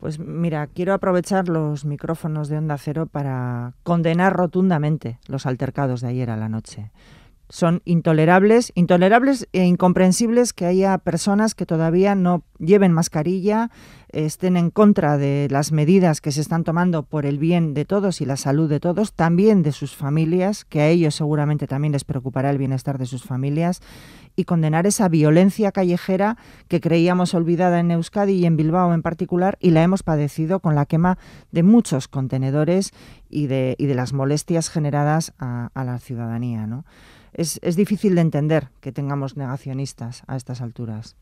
Pues mira, quiero aprovechar los micrófonos de Onda Cero para condenar rotundamente los altercados de ayer a la noche son intolerables, intolerables e incomprensibles que haya personas que todavía no lleven mascarilla, estén en contra de las medidas que se están tomando por el bien de todos y la salud de todos, también de sus familias, que a ellos seguramente también les preocupará el bienestar de sus familias, y condenar esa violencia callejera que creíamos olvidada en Euskadi y en Bilbao en particular, y la hemos padecido con la quema de muchos contenedores y de, y de las molestias generadas a, la ciudadanía. es difícil de entender que tengamos negacionistas a estas alturas.